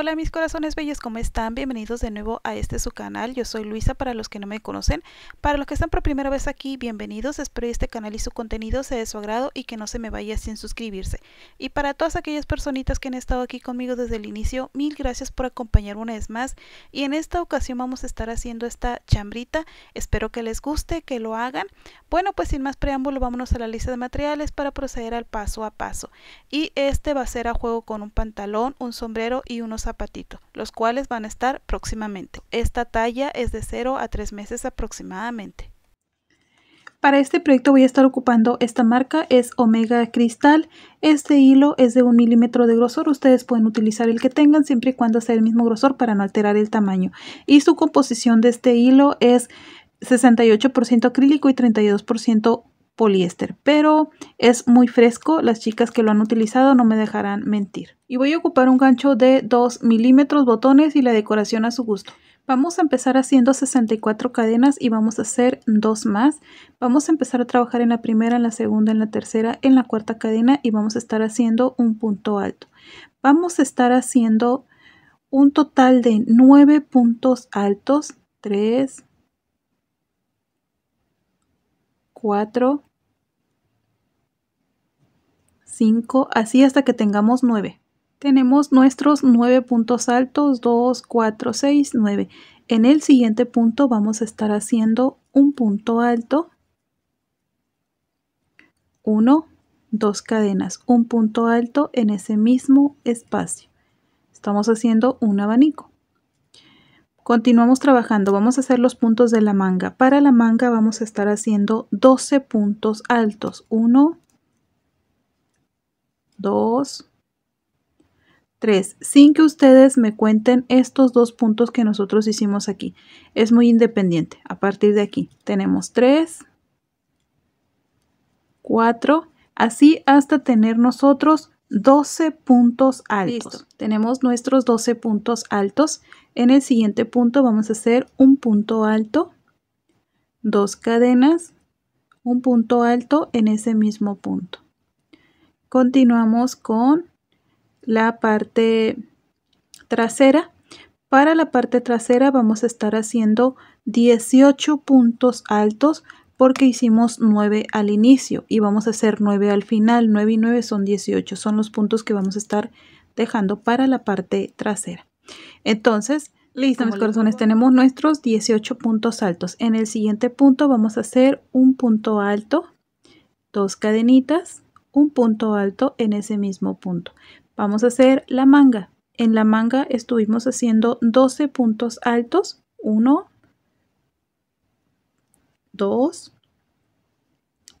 Hola mis corazones bellos, ¿cómo están? Bienvenidos de nuevo a este su canal. Yo soy Luisa para los que no me conocen. Para los que están por primera vez aquí, bienvenidos. Espero este canal y su contenido sea de su agrado y que no se me vaya sin suscribirse. Y para todas aquellas personitas que han estado aquí conmigo desde el inicio, mil gracias por acompañar una vez más. Y en esta ocasión vamos a estar haciendo esta chambrita. Espero que les guste, que lo hagan. Bueno, pues sin más preámbulo, vámonos a la lista de materiales para proceder al paso a paso. Y este va a ser a juego con un pantalón, un sombrero y unos zapatito los cuales van a estar próximamente. Esta talla es de 0 a 3 meses aproximadamente. Para este proyecto voy a estar ocupando esta marca, es Omega Cristal. Este hilo es de un milímetro de grosor, ustedes pueden utilizar el que tengan siempre y cuando sea el mismo grosor para no alterar el tamaño. Y su composición de este hilo es 68% acrílico y 32% poliéster, pero es muy fresco, las chicas que lo han utilizado no me dejarán mentir. Y voy a ocupar un gancho de 2 milímetros, botones y la decoración a su gusto. Vamos a empezar haciendo 64 cadenas y vamos a hacer dos más. Vamos a empezar a trabajar en la primera, en la segunda, en la tercera, en la cuarta cadena y vamos a estar haciendo un punto alto. Vamos a estar haciendo un total de 9 puntos altos, 3, 4, 5, así hasta que tengamos 9. Tenemos nuestros 9 puntos altos, 2, 4, 6, 9. En el siguiente punto vamos a estar haciendo un punto alto, 1, 2 cadenas, un punto alto en ese mismo espacio. Estamos haciendo un abanico. Continuamos trabajando, vamos a hacer los puntos de la manga. Para la manga vamos a estar haciendo 12 puntos altos, 1, 2, 3. Sin que ustedes me cuenten estos dos puntos que nosotros hicimos aquí. Es muy independiente. A partir de aquí tenemos 3, 4, así hasta tener nosotros 12 puntos altos. Tenemos nuestros 12 puntos altos. En el siguiente punto vamos a hacer un punto alto, dos cadenas, un punto alto en ese mismo punto. Continuamos con la parte trasera. Para la parte trasera vamos a estar haciendo 18 puntos altos porque hicimos 9 al inicio y vamos a hacer 9 al final. 9 y 9 son 18, son los puntos que vamos a estar dejando para la parte trasera. Entonces, listo mis corazones, tenemos nuestros 18 puntos altos. En el siguiente punto vamos a hacer un punto alto, dos cadenitas, un punto alto en ese mismo punto. Vamos a hacer la manga. En la manga estuvimos haciendo 12 puntos altos. 1, 2,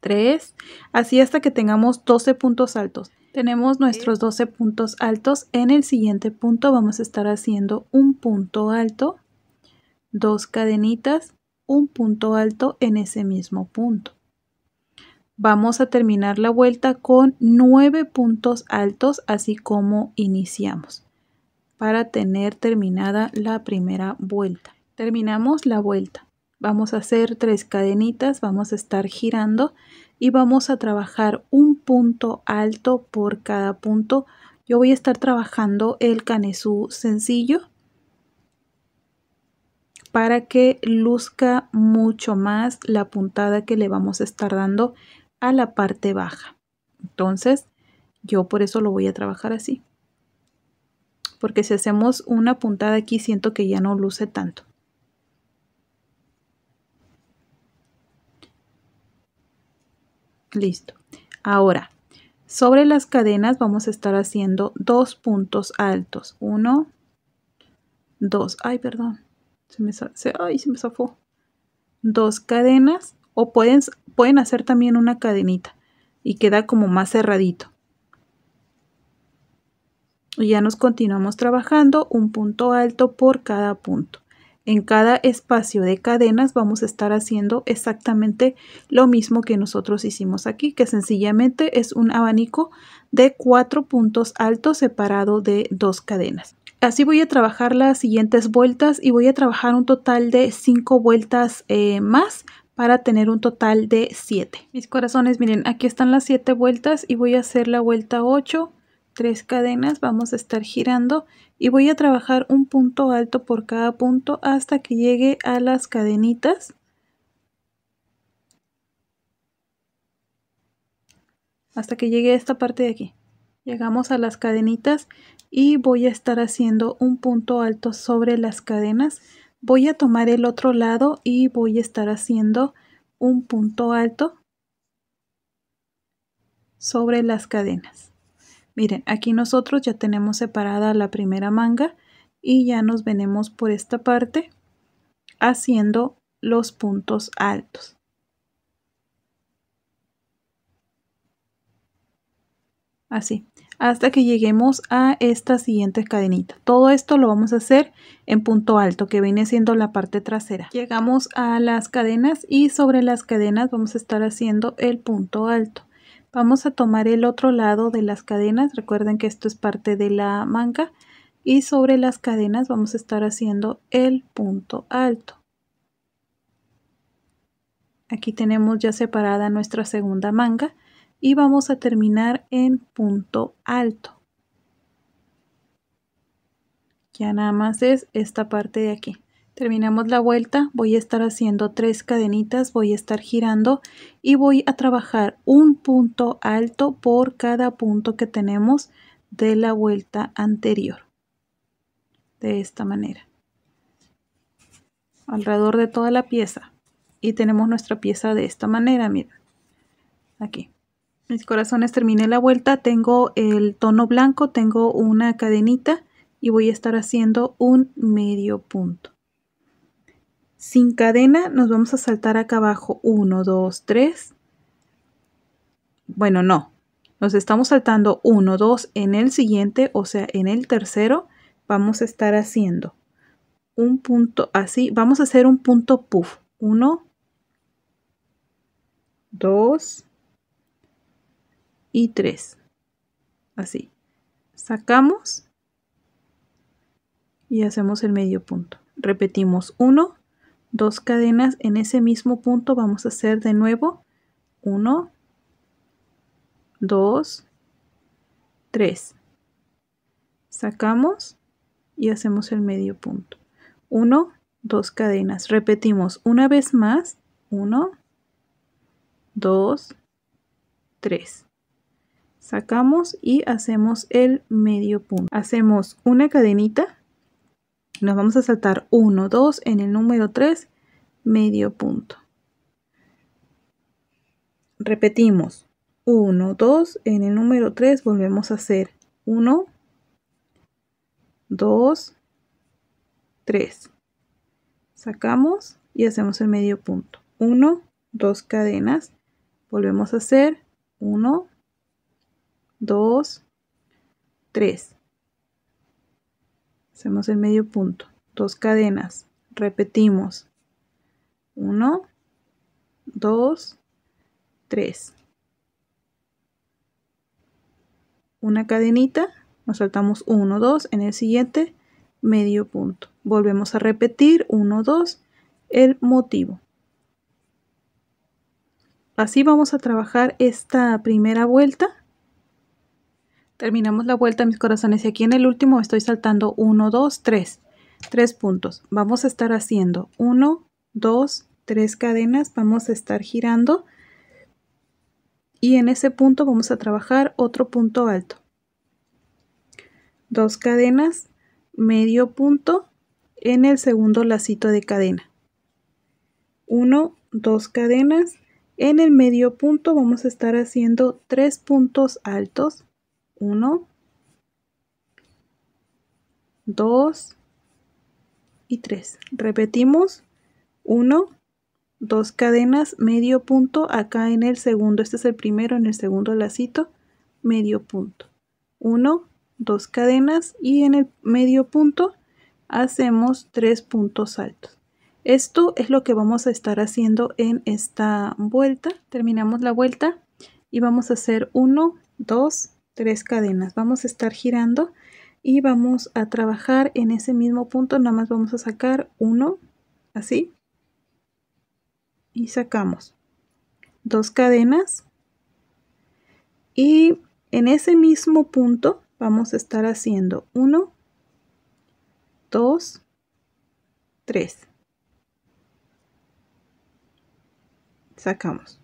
3, así hasta que tengamos 12 puntos altos. Tenemos nuestros 12 puntos altos. En el siguiente punto vamos a estar haciendo un punto alto, dos cadenitas, un punto alto en ese mismo punto vamos a terminar la vuelta con 9 puntos altos así como iniciamos para tener terminada la primera vuelta terminamos la vuelta vamos a hacer tres cadenitas vamos a estar girando y vamos a trabajar un punto alto por cada punto yo voy a estar trabajando el canesú sencillo para que luzca mucho más la puntada que le vamos a estar dando a la parte baja. Entonces, yo por eso lo voy a trabajar así. Porque si hacemos una puntada aquí, siento que ya no luce tanto. Listo. Ahora, sobre las cadenas vamos a estar haciendo dos puntos altos. Uno, dos. Ay, perdón. Se me, se me zafó. Dos cadenas o pueden, pueden hacer también una cadenita y queda como más cerradito y ya nos continuamos trabajando un punto alto por cada punto. En cada espacio de cadenas vamos a estar haciendo exactamente lo mismo que nosotros hicimos aquí, que sencillamente es un abanico de cuatro puntos altos separado de dos cadenas. Así voy a trabajar las siguientes vueltas y voy a trabajar un total de cinco vueltas eh, más para tener un total de 7. Mis corazones, miren, aquí están las 7 vueltas y voy a hacer la vuelta 8, 3 cadenas, vamos a estar girando y voy a trabajar un punto alto por cada punto hasta que llegue a las cadenitas. Hasta que llegue a esta parte de aquí. Llegamos a las cadenitas y voy a estar haciendo un punto alto sobre las cadenas voy a tomar el otro lado y voy a estar haciendo un punto alto sobre las cadenas miren aquí nosotros ya tenemos separada la primera manga y ya nos venimos por esta parte haciendo los puntos altos así hasta que lleguemos a esta siguiente cadenita Todo esto lo vamos a hacer en punto alto que viene siendo la parte trasera. Llegamos a las cadenas y sobre las cadenas vamos a estar haciendo el punto alto. Vamos a tomar el otro lado de las cadenas, recuerden que esto es parte de la manga y sobre las cadenas vamos a estar haciendo el punto alto. Aquí tenemos ya separada nuestra segunda manga y vamos a terminar en punto alto. Ya nada más es esta parte de aquí. Terminamos la vuelta, voy a estar haciendo tres cadenitas, voy a estar girando y voy a trabajar un punto alto por cada punto que tenemos de la vuelta anterior. De esta manera. Alrededor de toda la pieza. Y tenemos nuestra pieza de esta manera, miren. Aquí mis corazones terminé la vuelta, tengo el tono blanco, tengo una cadenita y voy a estar haciendo un medio punto. Sin cadena nos vamos a saltar acá abajo 1, 2, 3. Bueno, no. Nos estamos saltando 1, 2 en el siguiente, o sea, en el tercero vamos a estar haciendo un punto así. Vamos a hacer un punto puff. 1, 2, y 3. Así. Sacamos y hacemos el medio punto. Repetimos 1, 2 cadenas. En ese mismo punto vamos a hacer de nuevo 1, 2, 3. Sacamos y hacemos el medio punto. 1, 2 cadenas. Repetimos una vez más. 1, 2, 3 sacamos y hacemos el medio punto hacemos una cadenita nos vamos a saltar 1 2 en el número 3 medio punto repetimos 1 2 en el número 3 volvemos a hacer 1 2 3 sacamos y hacemos el medio punto 1 2 cadenas volvemos a hacer 1 2, 3. Hacemos el medio punto, dos cadenas, repetimos. 1, 2, 3. Una cadenita, nos saltamos 1, 2, en el siguiente medio punto. Volvemos a repetir 1, 2, el motivo. Así vamos a trabajar esta primera vuelta Terminamos la vuelta, mis corazones, y aquí en el último estoy saltando 1, 2, 3, 3 puntos. Vamos a estar haciendo 1, 2, 3 cadenas, vamos a estar girando y en ese punto vamos a trabajar otro punto alto. Dos cadenas, medio punto en el segundo lacito de cadena. 1, dos cadenas, en el medio punto vamos a estar haciendo tres puntos altos 1, 2 y 3. Repetimos 1, 2 cadenas, medio punto, acá en el segundo, este es el primero, en el segundo lacito, medio punto. 1, 2 cadenas y en el medio punto hacemos 3 puntos altos. Esto es lo que vamos a estar haciendo en esta vuelta. Terminamos la vuelta y vamos a hacer 1, 2, tres cadenas vamos a estar girando y vamos a trabajar en ese mismo punto nada más vamos a sacar uno así y sacamos dos cadenas y en ese mismo punto vamos a estar haciendo uno 2 3 sacamos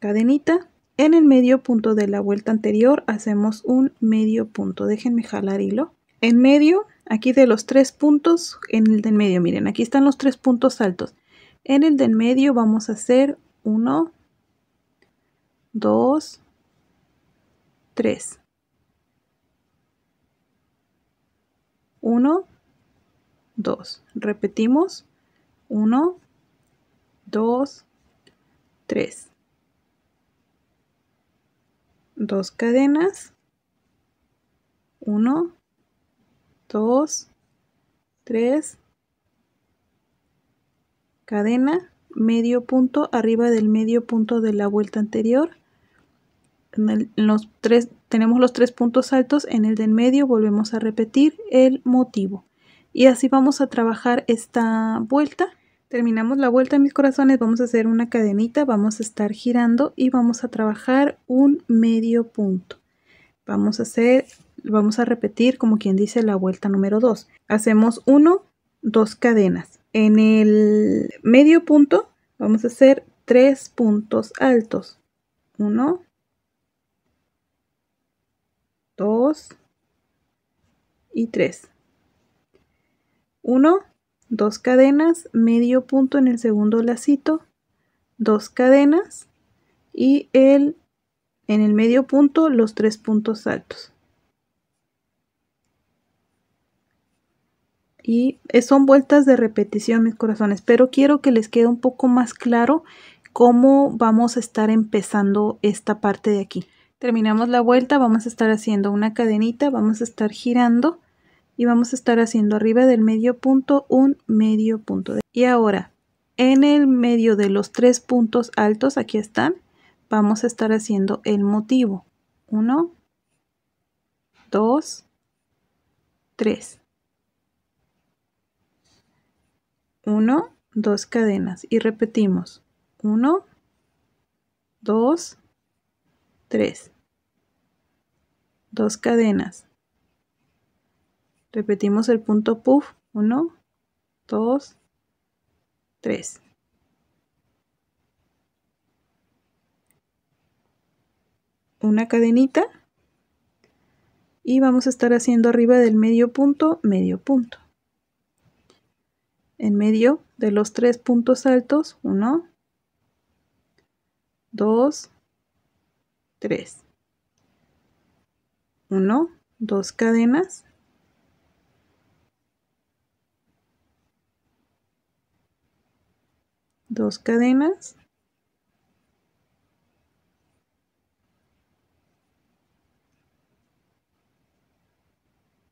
cadenita en el medio punto de la vuelta anterior hacemos un medio punto. Déjenme jalar hilo. En medio, aquí de los tres puntos, en el del medio, miren, aquí están los tres puntos altos. En el del medio vamos a hacer 1, 2, 3. 1, 2. Repetimos. 1, 2, 3 dos cadenas, 1, 2, 3, cadena, medio punto arriba del medio punto de la vuelta anterior. En los tres, tenemos los tres puntos altos, en el del medio volvemos a repetir el motivo. Y así vamos a trabajar esta vuelta Terminamos la vuelta, mis corazones, vamos a hacer una cadenita, vamos a estar girando y vamos a trabajar un medio punto. Vamos a hacer, vamos a repetir como quien dice la vuelta número 2. Hacemos 1, 2 cadenas. En el medio punto vamos a hacer 3 puntos altos. 1, 2 y 3. 1, dos cadenas, medio punto en el segundo lacito, dos cadenas y el, en el medio punto los tres puntos altos. Y son vueltas de repetición mis corazones, pero quiero que les quede un poco más claro cómo vamos a estar empezando esta parte de aquí. Terminamos la vuelta, vamos a estar haciendo una cadenita, vamos a estar girando y vamos a estar haciendo arriba del medio punto un medio punto. Y ahora, en el medio de los tres puntos altos, aquí están, vamos a estar haciendo el motivo. 1, 2, 3. 1, 2 cadenas y repetimos. 1, 2, 3. 2 cadenas Repetimos el punto puff. 1, 2, 3. Una cadenita. Y vamos a estar haciendo arriba del medio punto, medio punto. En medio de los tres puntos altos, 1, 2, 3. 1, 2 cadenas dos cadenas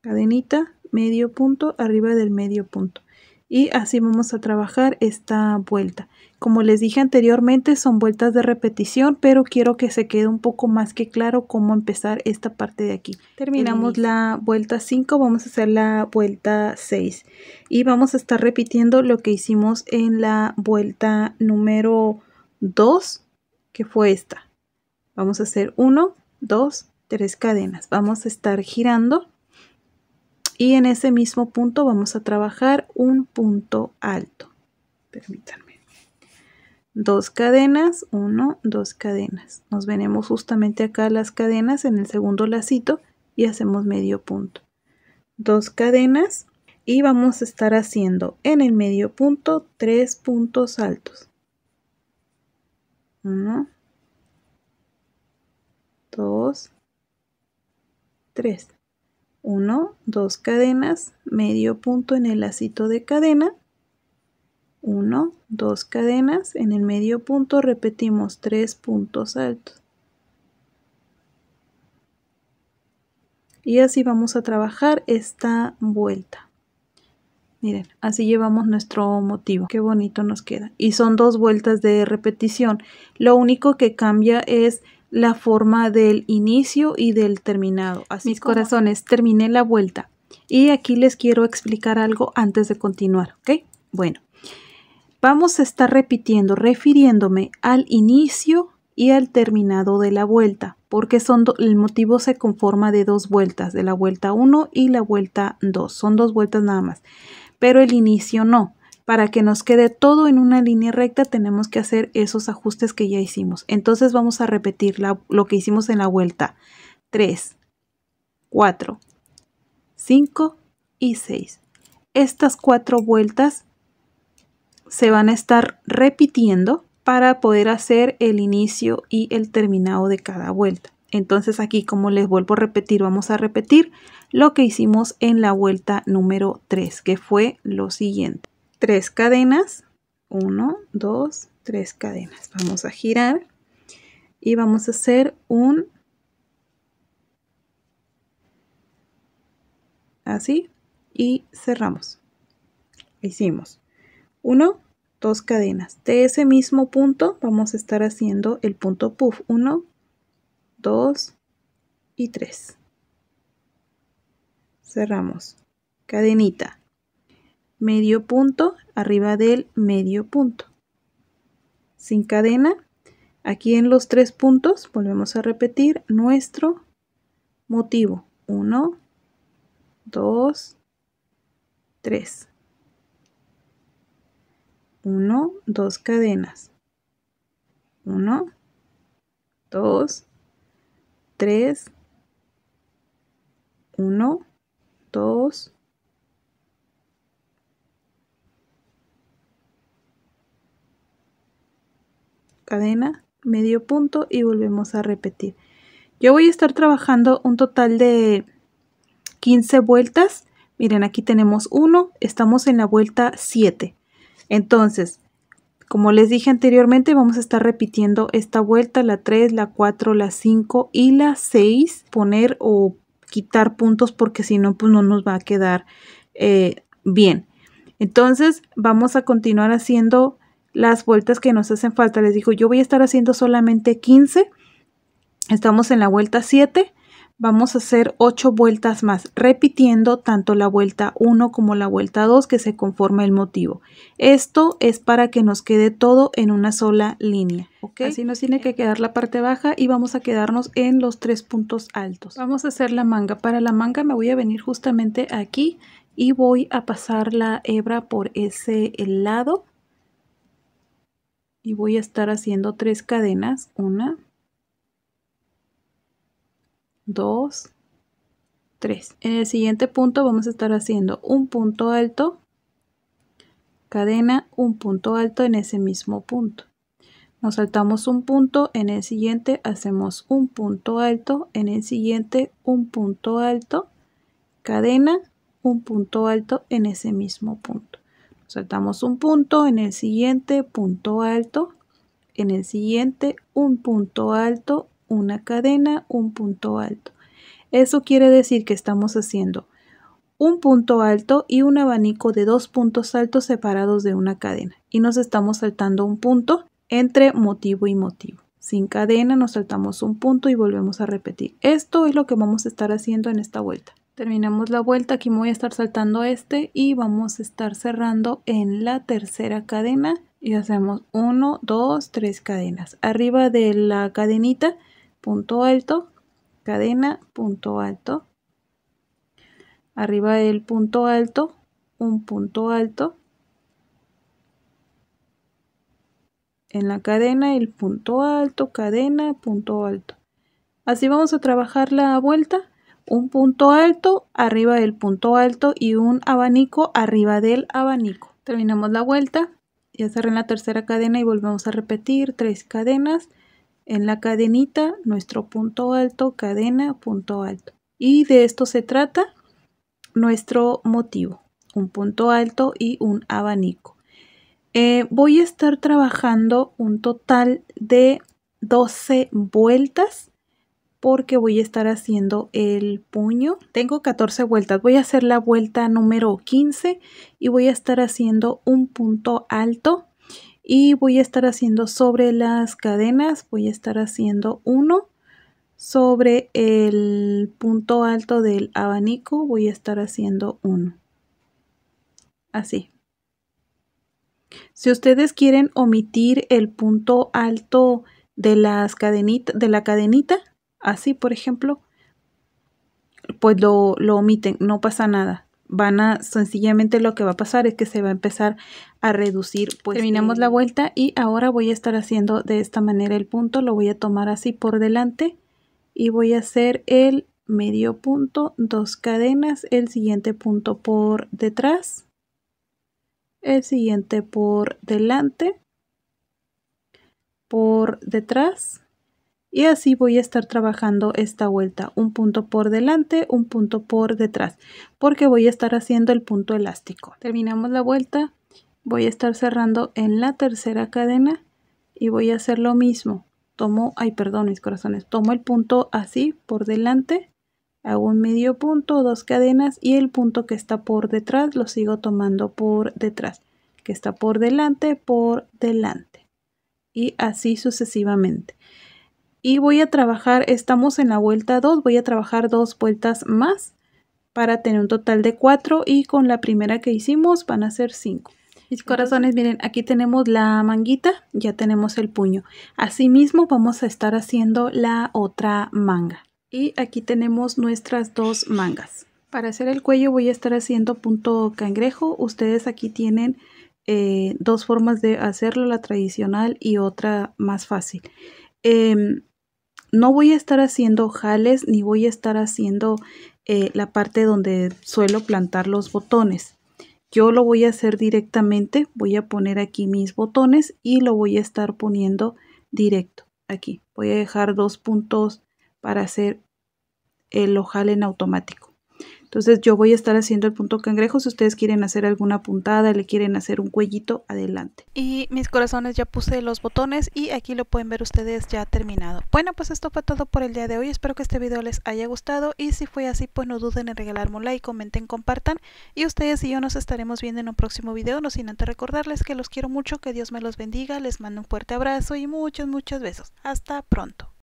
cadenita medio punto arriba del medio punto y así vamos a trabajar esta vuelta. Como les dije anteriormente son vueltas de repetición pero quiero que se quede un poco más que claro cómo empezar esta parte de aquí. Terminamos la vuelta 5, vamos a hacer la vuelta 6 y vamos a estar repitiendo lo que hicimos en la vuelta número 2 que fue esta. Vamos a hacer 1, 2, 3 cadenas. Vamos a estar girando y en ese mismo punto vamos a trabajar un punto alto. Permítanme. Dos cadenas, uno, dos cadenas. Nos venimos justamente acá las cadenas en el segundo lacito y hacemos medio punto. Dos cadenas y vamos a estar haciendo en el medio punto tres puntos altos. Uno, dos, tres. 1, 2 cadenas, medio punto en el lacito de cadena, 1, 2 cadenas, en el medio punto repetimos 3 puntos altos. Y así vamos a trabajar esta vuelta. Miren, así llevamos nuestro motivo. Qué bonito nos queda. Y son dos vueltas de repetición. Lo único que cambia es la forma del inicio y del terminado. Así Mis corazones, terminé la vuelta. Y aquí les quiero explicar algo antes de continuar, ¿ok? Bueno, vamos a estar repitiendo, refiriéndome al inicio y al terminado de la vuelta, porque son el motivo se conforma de dos vueltas, de la vuelta 1 y la vuelta 2. Son dos vueltas nada más, pero el inicio no para que nos quede todo en una línea recta tenemos que hacer esos ajustes que ya hicimos. Entonces vamos a repetir lo que hicimos en la vuelta. 3, 4, 5 y 6. Estas cuatro vueltas se van a estar repitiendo para poder hacer el inicio y el terminado de cada vuelta. Entonces aquí, como les vuelvo a repetir, vamos a repetir lo que hicimos en la vuelta número 3, que fue lo siguiente. 3 cadenas, 1, 2, 3 cadenas. Vamos a girar y vamos a hacer un así y cerramos. Hicimos 1, 2 cadenas. De ese mismo punto vamos a estar haciendo el punto puff. 1, 2 y 3. Cerramos. Cadenita medio punto arriba del medio punto. Sin cadena, aquí en los tres puntos volvemos a repetir nuestro motivo. 1, 2, 3. 1, 2 cadenas. 1, 2, 3, 1, 2, cadena, medio punto y volvemos a repetir. Yo voy a estar trabajando un total de 15 vueltas. Miren, aquí tenemos uno estamos en la vuelta 7. Entonces, como les dije anteriormente, vamos a estar repitiendo esta vuelta, la 3, la 4, la 5 y la 6. Poner o quitar puntos porque si no, pues no nos va a quedar eh, bien. Entonces, vamos a continuar haciendo las vueltas que nos hacen falta. Les digo, yo voy a estar haciendo solamente 15. Estamos en la vuelta 7. Vamos a hacer 8 vueltas más, repitiendo tanto la vuelta 1 como la vuelta 2 que se conforma el motivo. Esto es para que nos quede todo en una sola línea. Así nos tiene que quedar la parte baja y vamos a quedarnos en los tres puntos altos. Vamos a hacer la manga. Para la manga me voy a venir justamente aquí y voy a pasar la hebra por ese lado y voy a estar haciendo tres cadenas una dos tres en el siguiente punto vamos a estar haciendo un punto alto cadena un punto alto en ese mismo punto nos saltamos un punto en el siguiente hacemos un punto alto en el siguiente un punto alto cadena un punto alto en ese mismo punto saltamos un punto, en el siguiente punto alto, en el siguiente un punto alto, una cadena, un punto alto. Eso quiere decir que estamos haciendo un punto alto y un abanico de dos puntos altos separados de una cadena. Y nos estamos saltando un punto entre motivo y motivo. Sin cadena nos saltamos un punto y volvemos a repetir. Esto es lo que vamos a estar haciendo en esta vuelta terminamos la vuelta aquí voy a estar saltando este y vamos a estar cerrando en la tercera cadena y hacemos 1 2 3 cadenas arriba de la cadenita punto alto cadena punto alto arriba del punto alto un punto alto en la cadena el punto alto cadena punto alto así vamos a trabajar la vuelta un punto alto arriba del punto alto y un abanico arriba del abanico. Terminamos la vuelta, ya cerré la tercera cadena y volvemos a repetir tres cadenas. En la cadenita, nuestro punto alto, cadena, punto alto. Y de esto se trata nuestro motivo, un punto alto y un abanico. Eh, voy a estar trabajando un total de 12 vueltas porque voy a estar haciendo el puño. Tengo 14 vueltas, voy a hacer la vuelta número 15 y voy a estar haciendo un punto alto y voy a estar haciendo sobre las cadenas, voy a estar haciendo uno sobre el punto alto del abanico voy a estar haciendo uno así si ustedes quieren omitir el punto alto de las cadenitas de la cadenita así, por ejemplo, pues lo, omiten, no pasa nada van a sencillamente lo que va a pasar es que se va a empezar a reducir pues, terminamos la vuelta y ahora voy a estar haciendo de esta manera el punto lo voy a tomar así por delante y voy a hacer el medio punto dos cadenas el siguiente punto por detrás el siguiente por delante por detrás y así voy a estar trabajando esta vuelta un punto por delante un punto por detrás porque voy a estar haciendo el punto elástico terminamos la vuelta voy a estar cerrando en la tercera cadena y voy a hacer lo mismo tomo ay perdón mis corazones tomo el punto así por delante hago un medio punto dos cadenas y el punto que está por detrás lo sigo tomando por detrás que está por delante por delante y así sucesivamente y voy a trabajar, estamos en la vuelta 2, voy a trabajar dos vueltas más para tener un total de 4 y con la primera que hicimos van a ser 5. Mis corazones, miren, aquí tenemos la manguita, ya tenemos el puño. Asimismo vamos a estar haciendo la otra manga. Y aquí tenemos nuestras dos mangas. Para hacer el cuello voy a estar haciendo punto cangrejo. Ustedes aquí tienen eh, dos formas de hacerlo, la tradicional y otra más fácil. Em, no voy a estar haciendo ojales ni voy a estar haciendo eh, la parte donde suelo plantar los botones. Yo lo voy a hacer directamente, voy a poner aquí mis botones y lo voy a estar poniendo directo aquí. Voy a dejar dos puntos para hacer el ojal en automático. Entonces yo voy a estar haciendo el punto cangrejo. Si ustedes quieren hacer alguna puntada, le quieren hacer un cuellito, adelante. Y mis corazones ya puse los botones y aquí lo pueden ver ustedes ya terminado. Bueno, pues esto fue todo por el día de hoy. Espero que este video les haya gustado y si fue así, pues no duden en regalarme un like, comenten, compartan. Y ustedes y yo nos estaremos viendo en un próximo video. No sin antes recordarles que los quiero mucho, que Dios me los bendiga. Les mando un fuerte abrazo y muchos, muchos besos. Hasta pronto.